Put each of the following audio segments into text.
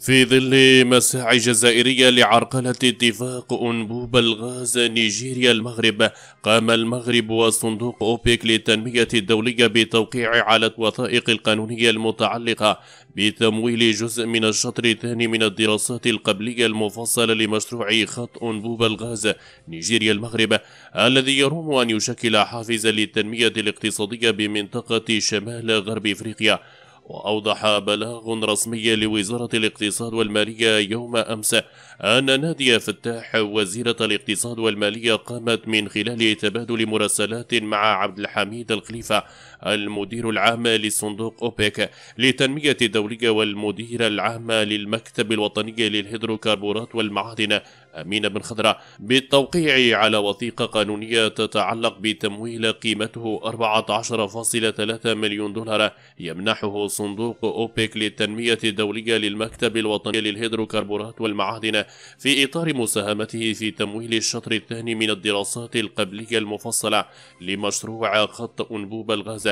في ظل مساعي جزائرية لعرقلة اتفاق أنبوب الغاز نيجيريا المغرب قام المغرب وصندوق أوبك للتنمية الدولية بتوقيع على الوثائق القانونية المتعلقة بتمويل جزء من الشطر الثاني من الدراسات القبلية المفصلة لمشروع خط أنبوب الغاز نيجيريا المغرب الذي يروم أن يشكل حافزا للتنمية الاقتصادية بمنطقة شمال غرب إفريقيا وأوضح بلاغ رسمي لوزارة الاقتصاد والمالية يوم أمس أن نادية فتاح وزيرة الاقتصاد والمالية قامت من خلال تبادل مراسلات مع عبد الحميد الخليفة المدير العام لصندوق أوبك للتنمية الدولية والمدير العام للمكتب الوطني للهيدروكربونات والمعادن أمين بن خضرة بالتوقيع على وثيقة قانونية تتعلق بتمويل قيمته 14.3 مليون دولار يمنحه صندوق أوبيك للتنمية الدولية للمكتب الوطني للهيدروكربونات والمعادن في إطار مساهمته في تمويل الشطر الثاني من الدراسات القبلية المفصلة لمشروع خط أنبوب الغاز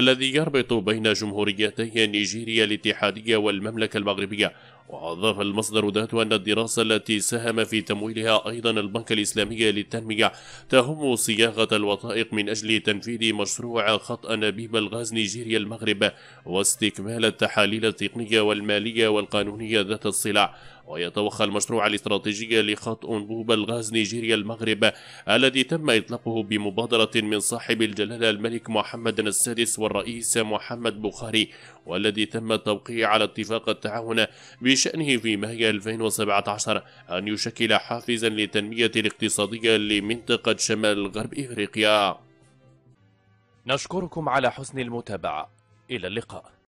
الذي يربط بين جمهوريتي نيجيريا الاتحادية والمملكة المغربية وأضاف المصدر ذاته أن الدراسة التي ساهم في تمويلها أيضا البنك الإسلامي للتنمية تهم صياغة الوثائق من أجل تنفيذ مشروع خط أنابيب الغاز نيجيريا المغرب واستكمال التحاليل التقنية والمالية والقانونية ذات الصلة ويتوخى المشروع الاستراتيجي لخط أنبوب الغاز نيجيريا المغرب الذي تم إطلاقه بمبادرة من صاحب الجلالة الملك محمد السادس والرئيس محمد بخاري والذي تم التوقيع على اتفاق التعاون بشأنه في مايو 2017 أن يشكل حافزا للتنمية الاقتصادية لمنطقة شمال غرب إفريقيا نشكركم على حسن المتابعة إلى اللقاء